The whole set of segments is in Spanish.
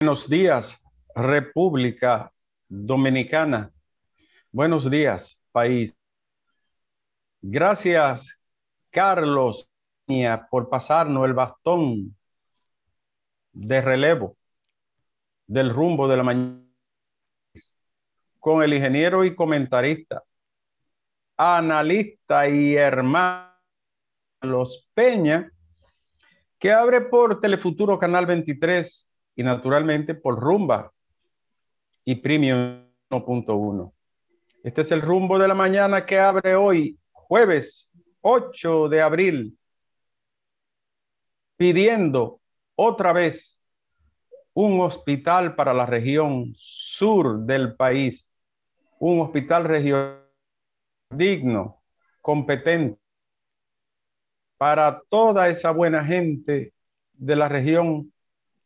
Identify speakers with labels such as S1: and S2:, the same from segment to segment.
S1: Buenos días, República Dominicana. Buenos días, país. Gracias, Carlos, por pasarnos el bastón de relevo del rumbo de la mañana con el ingeniero y comentarista, analista y hermano Los Peña, que abre por Telefuturo Canal 23 y naturalmente por rumba y premium 1.1. Este es el rumbo de la mañana que abre hoy, jueves 8 de abril, pidiendo otra vez un hospital para la región sur del país, un hospital regional digno, competente, para toda esa buena gente de la región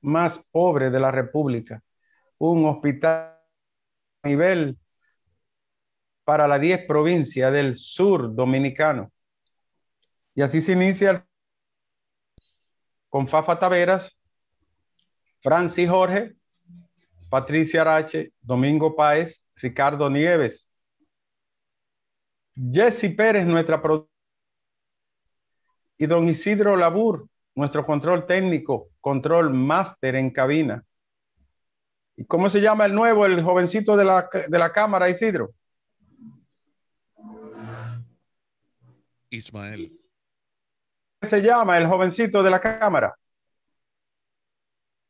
S1: más pobre de la República, un hospital a nivel para las 10 provincias del sur dominicano. Y así se inicia con Fafa Taveras, Francis Jorge, Patricia Arache, Domingo Páez, Ricardo Nieves, Jesse Pérez, nuestra y don Isidro Labur, nuestro control técnico, control máster en cabina. ¿Y cómo se llama el nuevo, el jovencito de la, cámara, Isidro? Ismael. se llama el jovencito de la cámara?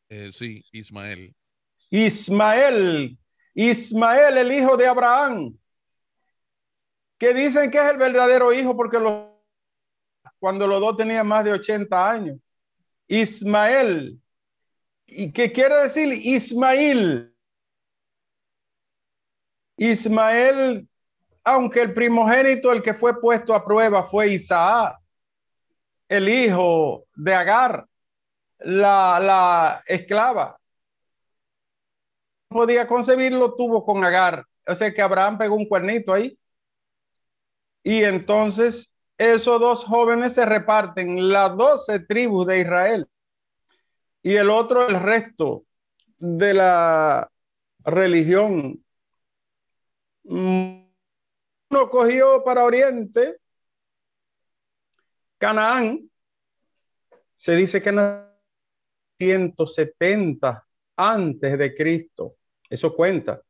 S1: Eh, sí, Ismael. Ismael, Ismael, el hijo de Abraham, que dicen que es el verdadero hijo porque los cuando los dos tenían más de 80 años. Ismael, ¿y qué quiere decir Ismael? Ismael, aunque el primogénito, el que fue puesto a prueba fue Isaac, el hijo de Agar, la, la esclava. podía concebirlo, tuvo con Agar. O sea que Abraham pegó un cuernito ahí. Y entonces esos dos jóvenes se reparten las doce tribus de Israel y el otro el resto de la religión. Uno cogió para Oriente Canaán. Se dice que en 170 antes de Cristo. Eso cuenta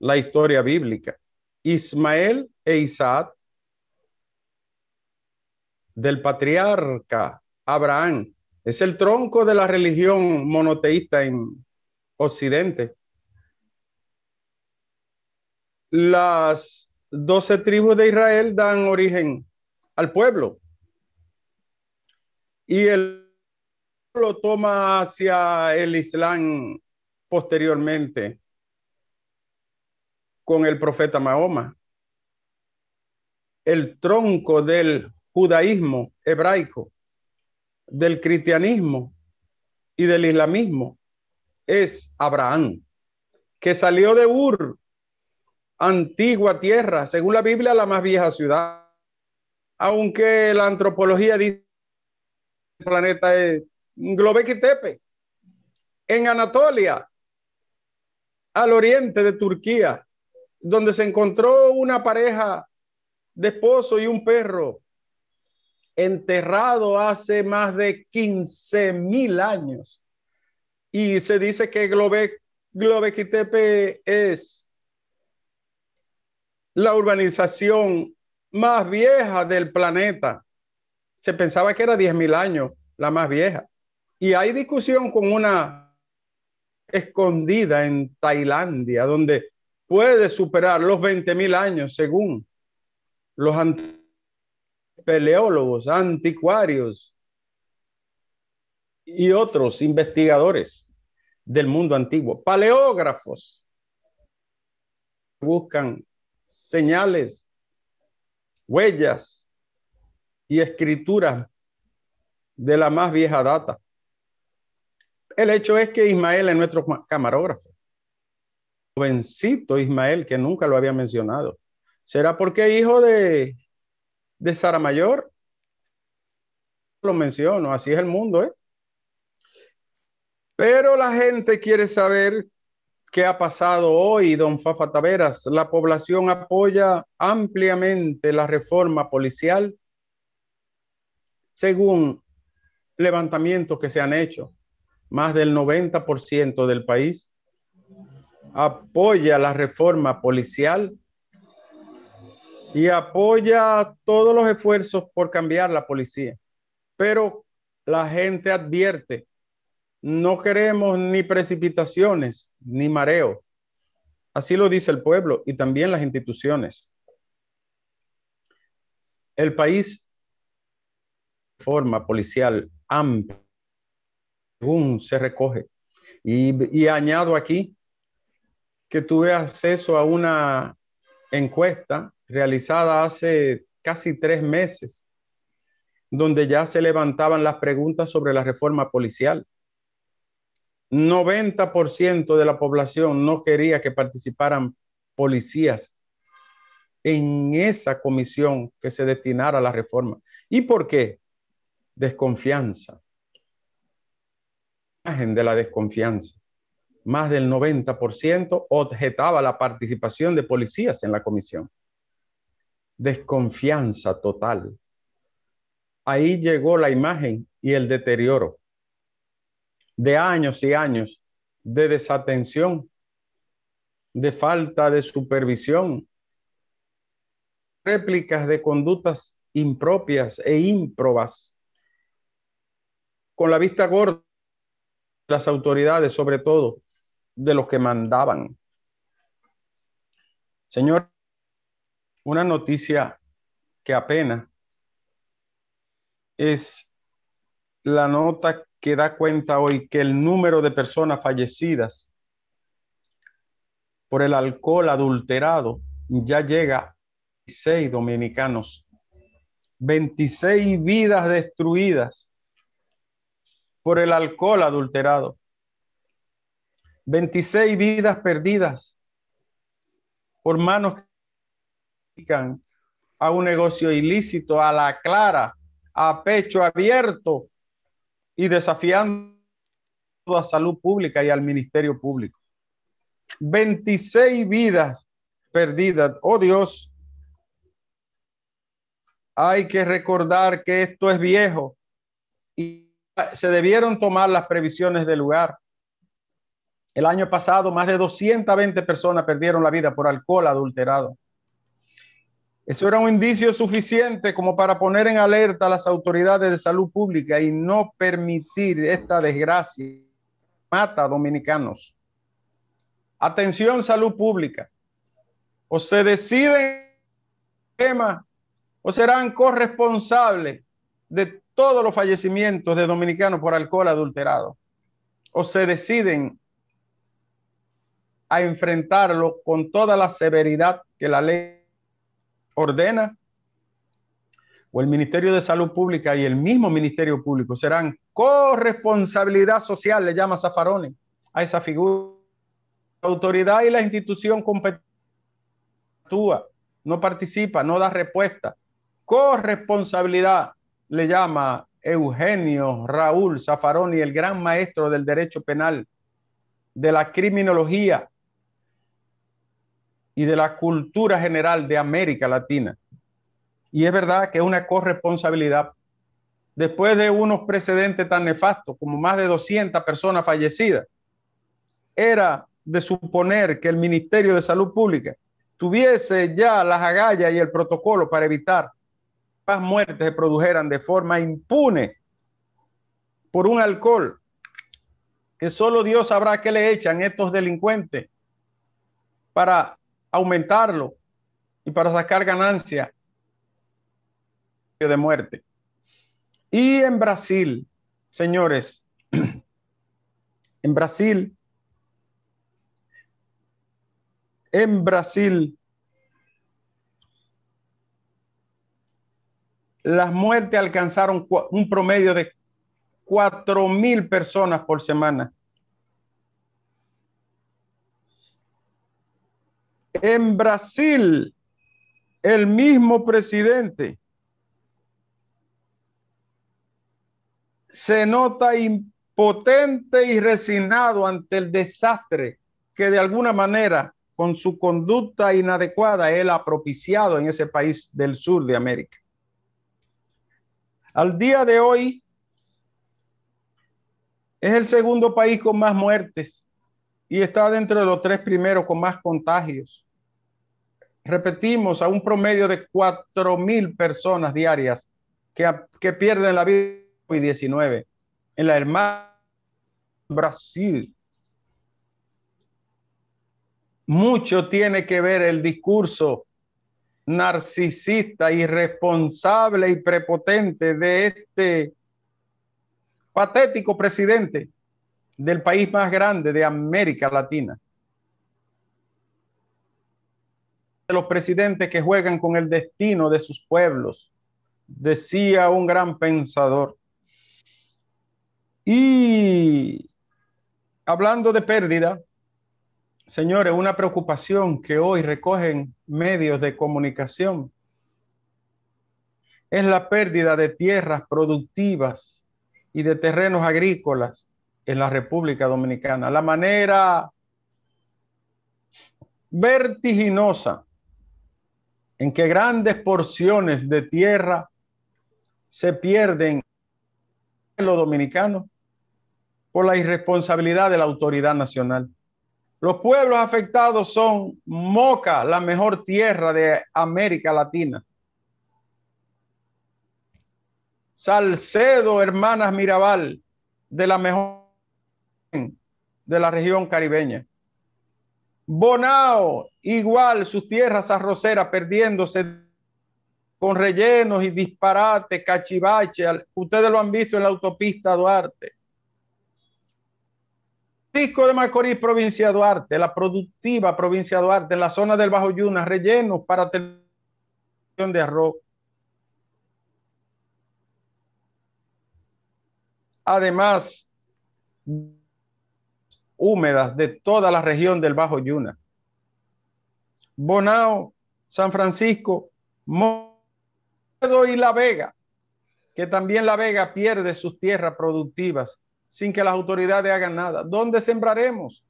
S1: la historia bíblica. Ismael e Isaac del patriarca Abraham. Es el tronco de la religión monoteísta en Occidente. Las doce tribus de Israel dan origen al pueblo y el lo toma hacia el Islam posteriormente con el profeta Mahoma. El tronco del judaísmo hebraico, del cristianismo y del islamismo es Abraham, que salió de Ur, antigua tierra, según la Biblia, la más vieja ciudad. Aunque la antropología dice que el planeta es Tepe, en Anatolia, al oriente de Turquía, donde se encontró una pareja de esposo y un perro enterrado hace más de 15 mil años. Y se dice que Globe, Globequitepe es la urbanización más vieja del planeta. Se pensaba que era 10 mil años la más vieja. Y hay discusión con una escondida en Tailandia, donde puede superar los 20 mil años, según los antiguos peleólogos, anticuarios y otros investigadores del mundo antiguo, paleógrafos, buscan señales, huellas y escrituras de la más vieja data. El hecho es que Ismael es nuestro camarógrafo, jovencito Ismael, que nunca lo había mencionado. ¿Será porque hijo de de Sara Mayor. Lo menciono, así es el mundo, ¿eh? Pero la gente quiere saber qué ha pasado hoy, don Fafa Taveras. La población apoya ampliamente la reforma policial según levantamientos que se han hecho. Más del 90% del país apoya la reforma policial y apoya todos los esfuerzos por cambiar la policía. Pero la gente advierte, no queremos ni precipitaciones ni mareo. Así lo dice el pueblo y también las instituciones. El país forma policial amplia, según se recoge. y añado aquí que tuve acceso a una encuesta realizada hace casi tres meses, donde ya se levantaban las preguntas sobre la reforma policial. 90% de la población no quería que participaran policías en esa comisión que se destinara a la reforma. ¿Y por qué? Desconfianza. Imagen de la desconfianza más del 90% objetaba la participación de policías en la comisión. Desconfianza total. Ahí llegó la imagen y el deterioro de años y años de desatención, de falta de supervisión, réplicas de conductas impropias e ímprobas. Con la vista gorda, las autoridades sobre todo de los que mandaban. Señor, una noticia que apenas es la nota que da cuenta hoy que el número de personas fallecidas por el alcohol adulterado ya llega a 26 dominicanos, 26 vidas destruidas por el alcohol adulterado. 26 vidas perdidas por manos que a un negocio ilícito, a la clara, a pecho abierto y desafiando a salud pública y al ministerio público. 26 vidas perdidas. Oh Dios, hay que recordar que esto es viejo y se debieron tomar las previsiones del lugar. El año pasado, más de 220 personas perdieron la vida por alcohol adulterado. Eso era un indicio suficiente como para poner en alerta a las autoridades de salud pública y no permitir esta desgracia. Mata a dominicanos. Atención, salud pública. O se deciden o serán corresponsables de todos los fallecimientos de dominicanos por alcohol adulterado. O se deciden a enfrentarlo con toda la severidad que la ley ordena, o el Ministerio de Salud Pública y el mismo Ministerio Público serán corresponsabilidad social, le llama Zafarone, a esa figura. La autoridad y la institución competente no participa, no da respuesta. Corresponsabilidad le llama Eugenio Raúl Zafaroni, el gran maestro del derecho penal, de la criminología, y de la cultura general de América Latina. Y es verdad que es una corresponsabilidad. Después de unos precedentes tan nefastos como más de 200 personas fallecidas, era de suponer que el Ministerio de Salud Pública tuviese ya las agallas y el protocolo para evitar que las muertes se produjeran de forma impune por un alcohol que solo Dios sabrá qué le echan estos delincuentes para aumentarlo y para sacar ganancia de muerte. Y en Brasil, señores, en Brasil, en Brasil, las muertes alcanzaron un promedio de mil personas por semana. En Brasil, el mismo presidente se nota impotente y resignado ante el desastre que de alguna manera con su conducta inadecuada él ha propiciado en ese país del sur de América. Al día de hoy es el segundo país con más muertes y está dentro de los tres primeros con más contagios repetimos, a un promedio de 4.000 personas diarias que, pierden la vida COVID-19. En la hermana Brasil, mucho tiene que ver el discurso narcisista, irresponsable y prepotente de este patético presidente del país más grande de América Latina. de los presidentes que juegan con el destino de sus pueblos, decía un gran pensador. Y hablando de pérdida, señores, una preocupación que hoy recogen medios de comunicación es la pérdida de tierras productivas y de terrenos agrícolas en la República Dominicana. La manera vertiginosa en que grandes porciones de tierra se pierden en los dominicanos por la irresponsabilidad de la autoridad nacional. Los pueblos afectados son Moca, la mejor tierra de América Latina. Salcedo, hermanas Mirabal, de la mejor de la región caribeña. Bonao, igual sus tierras arroceras perdiéndose con rellenos y disparate cachivache. Ustedes lo han visto en la autopista Duarte. Disco de Macorís, provincia Duarte, la productiva provincia Duarte, en la zona del Bajo Yuna, rellenos para televisión de arroz. Además, húmedas de toda la región del Bajo Yuna. Bonao, San Francisco, Modo y La Vega, que también La Vega pierde sus tierras productivas sin que las autoridades hagan nada. ¿Dónde sembraremos?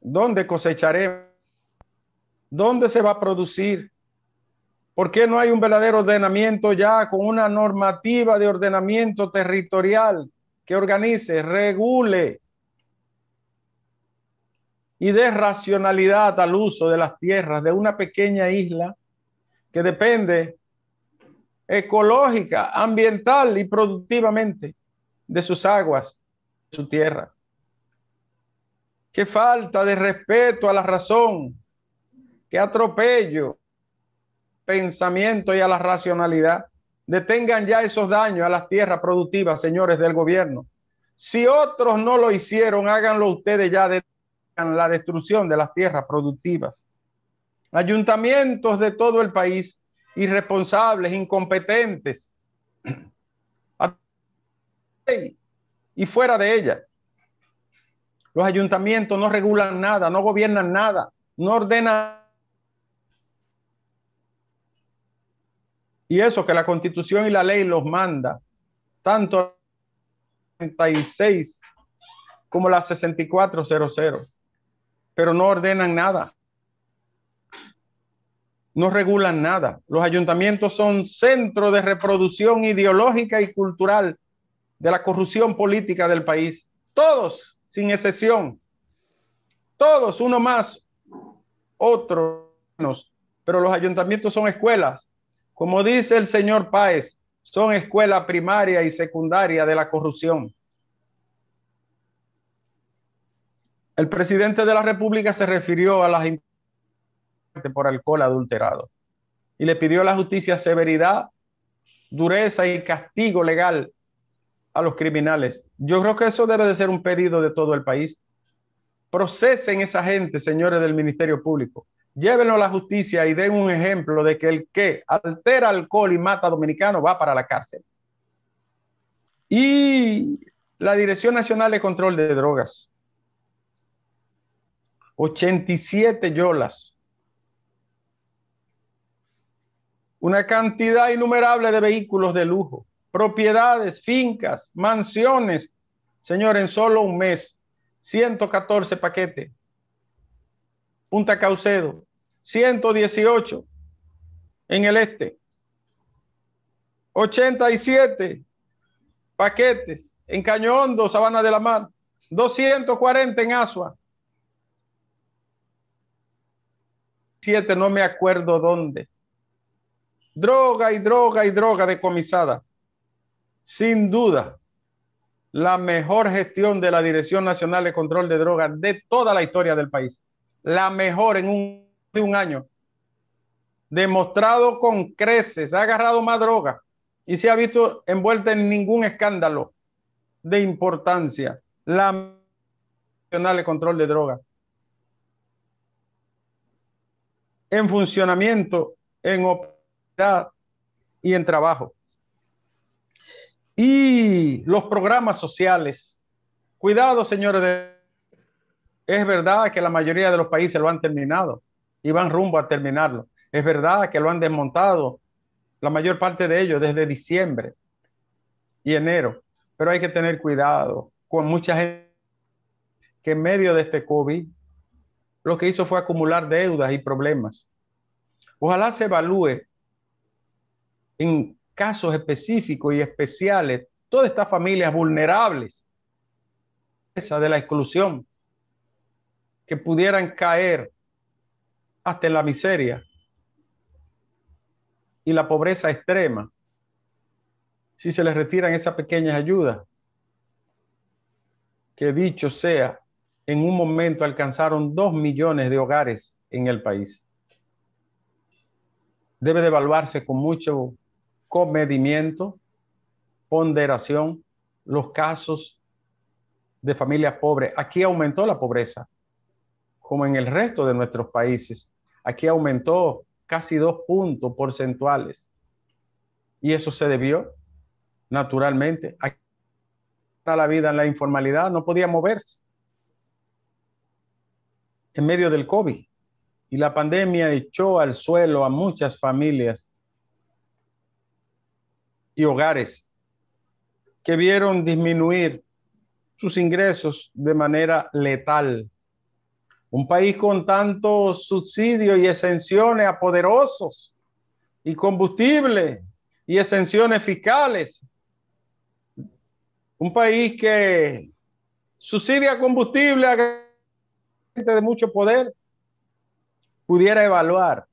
S1: ¿Dónde cosecharemos? ¿Dónde se va a producir? ¿Por qué no hay un verdadero ordenamiento ya con una normativa de ordenamiento territorial que organice, regule y de racionalidad al uso de las tierras de una pequeña isla que depende ecológica, ambiental y productivamente de sus aguas, de su tierra. Qué falta de respeto a la razón, qué atropello, pensamiento y a la racionalidad. Detengan ya esos daños a las tierras productivas, señores del gobierno. Si otros no lo hicieron, háganlo ustedes ya de la destrucción de las tierras productivas. Ayuntamientos de todo el país, irresponsables, incompetentes, y fuera de ella. Los ayuntamientos no regulan nada, no gobiernan nada, no ordenan. Y eso que la constitución y la ley los manda, tanto la 36 como la 6400 pero no ordenan nada. No regulan nada. Los ayuntamientos son centro de reproducción ideológica y cultural de la corrupción política del país. Todos, sin excepción. Todos, uno más, otro menos. Pero los ayuntamientos son escuelas. Como dice el señor Páez, son escuela primaria y secundaria de la corrupción. El presidente de la República se refirió a las por alcohol adulterado y le pidió a la justicia severidad, dureza y castigo legal a los criminales. Yo creo que eso debe de ser un pedido de todo el país. Procesen esa gente, señores del Ministerio Público. Llévenlo a la justicia y den un ejemplo de que el que altera alcohol y mata a dominicano va para la cárcel. Y la Dirección Nacional de Control de Drogas 87 yolas. Una cantidad innumerable de vehículos de lujo, propiedades, fincas, mansiones. Señor, en solo un mes, 114 paquetes. Punta Caucedo, 118 en el este, 87 paquetes en Cañón, Sabana de la Mar, 240 en Asua, no me acuerdo dónde. Droga y droga y droga decomisada. Sin duda, la mejor gestión de la Dirección Nacional de Control de Drogas de toda la historia del país. La mejor en un, de un año. Demostrado con creces, ha agarrado más droga y se ha visto envuelta en ningún escándalo de importancia. La Nacional de Control de Drogas en funcionamiento, en oportunidad y en trabajo. Y los programas sociales. Cuidado, señores. Es verdad que la mayoría de los países lo han terminado y van rumbo a terminarlo. Es verdad que lo han desmontado la mayor parte de ellos desde diciembre y enero. Pero hay que tener cuidado con mucha gente que en medio de este COVID lo que hizo fue acumular deudas y problemas. Ojalá se evalúe en casos específicos y especiales todas estas familias vulnerables, esa de la exclusión, que pudieran caer hasta en la miseria y la pobreza extrema si se les retiran esas pequeñas ayudas. Que dicho sea en un momento alcanzaron dos millones de hogares en el país. Debe de evaluarse con mucho comedimiento, ponderación, los casos de familias pobres. Aquí aumentó la pobreza, como en el resto de nuestros países. Aquí aumentó casi dos puntos porcentuales. Y eso se debió, naturalmente, a la vida en la informalidad, no podía moverse en medio del COVID y la pandemia echó al suelo a muchas familias y hogares que vieron disminuir sus ingresos de manera letal. Un país con tantos subsidios y exenciones a poderosos y combustible y exenciones fiscales. Un país que subsidia combustible a de mucho poder pudiera evaluar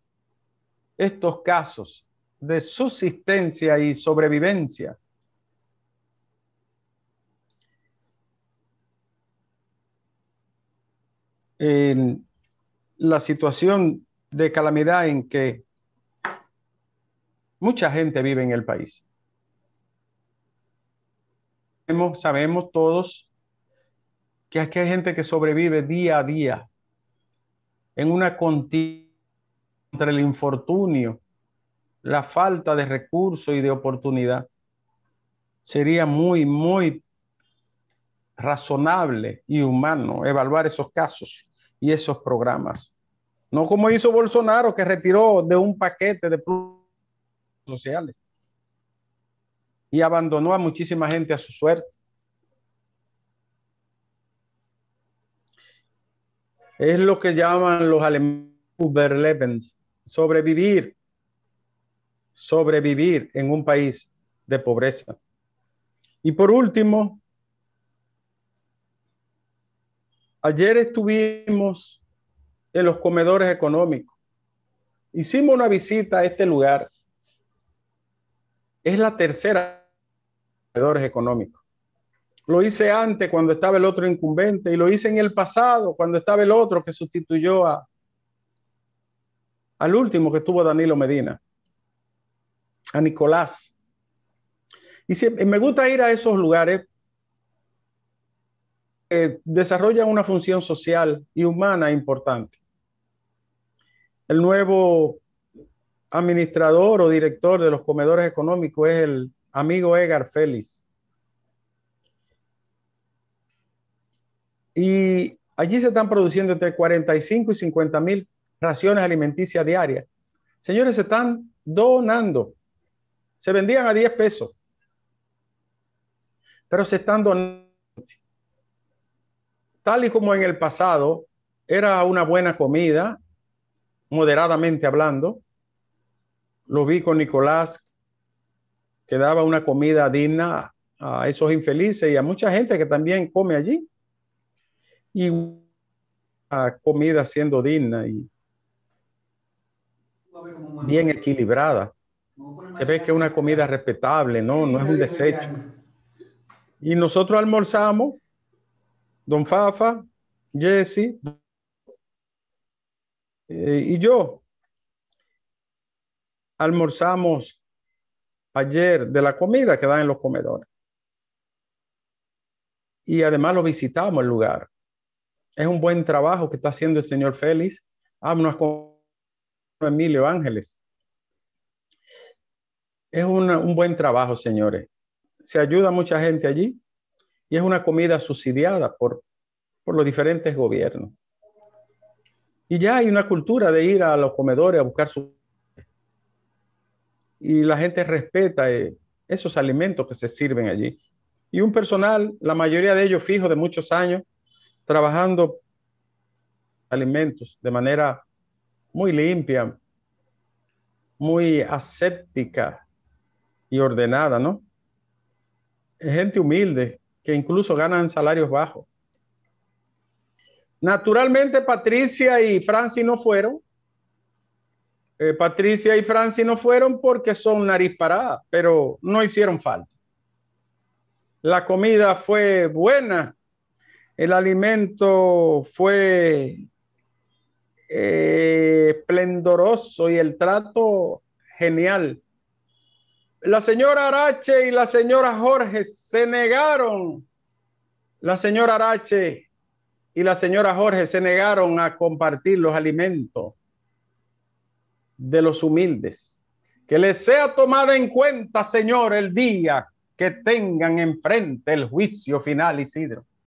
S1: estos casos de subsistencia y sobrevivencia. En la situación de calamidad en que mucha gente vive en el país. Sabemos, sabemos todos que hay gente que sobrevive día a día en una entre el infortunio, la falta de recursos y de oportunidad. Sería muy, muy razonable y humano evaluar esos casos y esos programas. No como hizo Bolsonaro, que retiró de un paquete de sociales y abandonó a muchísima gente a su suerte. Es lo que llaman los alemanes sobrevivir, sobrevivir en un país de pobreza. Y por último, ayer estuvimos en los comedores económicos. Hicimos una visita a este lugar. Es la tercera comedores económicos. Lo hice antes cuando estaba el otro incumbente y lo hice en el pasado cuando estaba el otro que sustituyó a, al último que estuvo Danilo Medina, a Nicolás. Y me gusta ir a esos lugares que desarrollan una función social y humana importante. El nuevo administrador o director de los comedores económicos es el amigo Edgar Félix. Y allí se están produciendo entre 45 y 50 mil raciones alimenticias diarias. Señores, se están donando. Se vendían a 10 pesos, pero se están donando. Tal y como en el pasado era una buena comida, moderadamente hablando, lo vi con Nicolás, que daba una comida digna a esos infelices y a mucha gente que también come allí y comida siendo digna y bien equilibrada. Se ve que es una comida respetable, no, no es un desecho. Y nosotros almorzamos, don Fafa, Jesse eh, y yo. Almorzamos ayer de la comida que dan en los comedores. Y además lo visitamos el lugar. Es un buen trabajo que está haciendo el señor Félix. Háblanos con Emilio Ángeles. Es un buen trabajo, señores. Se ayuda a mucha gente allí y es una comida subsidiada por, por los diferentes gobiernos. Y ya hay una cultura de ir a los comedores a buscar su... Y la gente respeta eh, esos alimentos que se sirven allí. Y un personal, la mayoría de ellos fijo de muchos años, trabajando alimentos de manera muy limpia, muy aséptica y ordenada, ¿no? Gente humilde que incluso ganan salarios bajos. Naturalmente, Patricia y Franci no fueron. Eh, Patricia y Franci no fueron porque son nariz parada, pero no hicieron falta. La comida fue buena, el alimento fue eh, esplendoroso y el trato genial. La señora Arache y la señora Jorge se negaron. La señora Arache y la señora Jorge se negaron a compartir los alimentos de los humildes. Que les sea tomada en cuenta, Señor, el día que tengan enfrente el juicio final, Isidro.